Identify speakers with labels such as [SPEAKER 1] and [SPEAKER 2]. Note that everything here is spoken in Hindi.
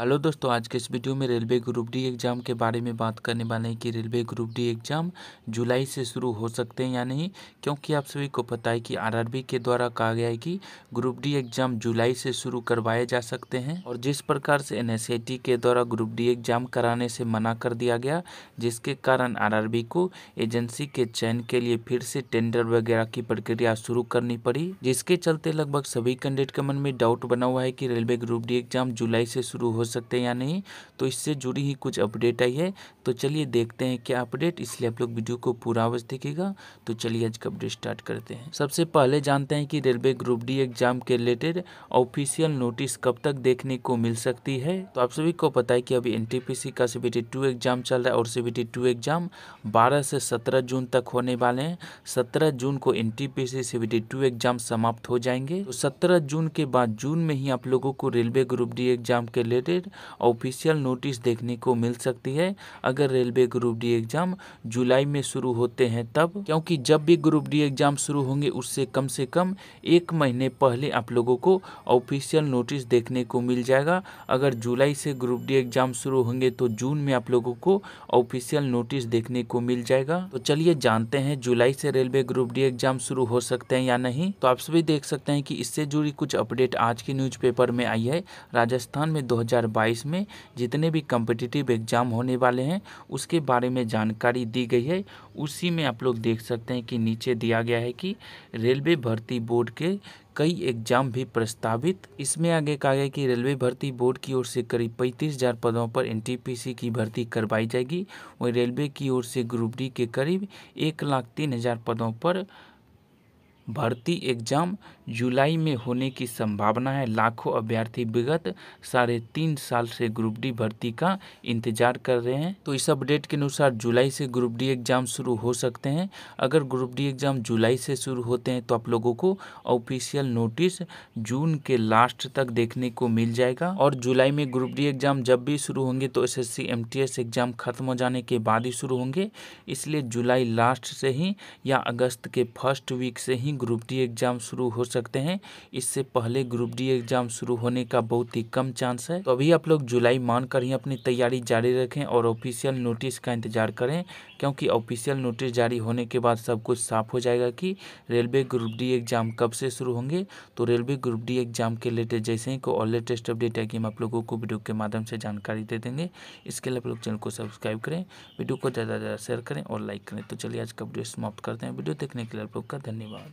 [SPEAKER 1] हेलो दोस्तों आज के इस वीडियो में रेलवे ग्रुप डी एग्ज़ाम के बारे में बात करने वाले हैं कि रेलवे ग्रुप डी एग्ज़ाम जुलाई से शुरू हो सकते हैं या नहीं क्योंकि आप सभी को पता है कि आरआरबी के द्वारा कहा गया है कि ग्रुप डी एग्ज़ाम जुलाई से शुरू करवाए जा सकते हैं और जिस प्रकार से एन के द्वारा ग्रुप डी एग्ज़ाम कराने से मना कर दिया गया जिसके कारण आर को एजेंसी के चयन के लिए फिर से टेंडर वगैरह की प्रक्रिया शुरू करनी पड़ी जिसके चलते लगभग सभी कैंडिडेट के मन में डाउट बना हुआ है कि रेलवे ग्रुप डी एग्ज़ाम जुलाई से शुरू हो सकते हैं या नहीं तो इससे जुड़ी ही कुछ अपडेट आई है तो चलिए देखते हैं क्या अपडेट इसलिए आप लोग वीडियो को पूरा आवाज देखेगा तो चलिए आज का अपडेट स्टार्ट करते हैं सबसे पहले जानते हैं कि रेलवे ग्रुप डी एग्जाम के रिलेटेड ऑफिशियल नोटिस कब तक देखने को मिल सकती है तो आप सभी को पता है कि अभी एन का सीबीटी टू एग्जाम चल रहा है और सीबीटी टू एग्जाम बारह से सत्रह जून तक होने वाले हैं सत्रह जून को एन टी पी एग्जाम समाप्त हो जाएंगे तो सत्रह जून के बाद जून में ही आप लोगों को रेलवे ग्रुप डी एग्जाम के रिलेटेड रिलेटेड ऑफिशियल नोटिस देखने को मिल सकती है अगर रेलवे ग्रुप डी एग्ज़ाम जुलाई में शुरू होते हैं तब क्योंकि जब भी ग्रुप डी एग्ज़ाम शुरू होंगे उससे कम से कम एक महीने पहले आप लोगों को ऑफिशियल नोटिस देखने को मिल जाएगा अगर जुलाई से ग्रुप डी एग्ज़ाम शुरू होंगे तो जून में आप लोगों को ऑफिशियल नोटिस देखने को मिल जाएगा तो चलिए जानते हैं जुलाई से रेलवे ग्रुप डी एग्ज़ाम शुरू हो सकते हैं या नहीं तो आप सभी देख सकते हैं कि इससे जुड़ी कुछ अपडेट आज के न्यूज़पेपर में आई है राजस्थान में 2022 में जितने भी कम्पिटिटिव एग्ज़ाम होने वाले हैं उसके बारे में जानकारी दी गई है उसी में आप लोग देख सकते हैं कि नीचे दिया गया है कि रेलवे भर्ती बोर्ड के कई एग्जाम भी प्रस्तावित इसमें आगे कहा गया कि रेलवे भर्ती बोर्ड की ओर से करीब पैंतीस हजार पदों पर एनटीपीसी की भर्ती करवाई जाएगी वहीं रेलवे की ओर से ग्रुप डी के करीब एक लाख तीन हजार पदों पर भर्ती एग्जाम जुलाई में होने की संभावना है लाखों अभ्यर्थी विगत साढ़े तीन साल से ग्रुप डी भर्ती का इंतजार कर रहे हैं तो इस अपडेट के अनुसार जुलाई से ग्रुप डी एग्जाम शुरू हो सकते हैं अगर ग्रुप डी एग्जाम जुलाई से शुरू होते हैं तो आप लोगों को ऑफिशियल नोटिस जून के लास्ट तक देखने को मिल जाएगा और जुलाई में ग्रुप डी एग्जाम जब भी शुरू होंगे तो एस एस एग्जाम खत्म हो जाने के बाद ही शुरू होंगे इसलिए जुलाई लास्ट से ही या अगस्त के फर्स्ट वीक से ही ग्रुप डी एग्जाम शुरू हो सकते हैं इससे पहले ग्रुप डी एग्जाम शुरू होने का बहुत ही कम चांस है तो अभी आप लोग जुलाई मान कर ही अपनी तैयारी जारी रखें और ऑफिशियल नोटिस का इंतजार करें क्योंकि ऑफिशियल नोटिस जारी होने के बाद सब कुछ साफ हो जाएगा कि रेलवे ग्रुप डी एग्जाम कब से शुरू होंगे तो रेलवे ग्रुप डी एग्जाम के लेटेस्ट जैसे ही को और लेटेस्ट अपडेट है कि हम आप लोगों को वीडियो के माध्यम से जानकारी दे देंगे इसके लिए आप लोग चैनल को सब्सक्राइब करें वीडियो को ज़्यादा से ज़्यादा शेयर करें और लाइक करें तो चलिए आज का वीडियो समाप्त करते हैं वीडियो देखने के लिए आप लोग का धन्यवाद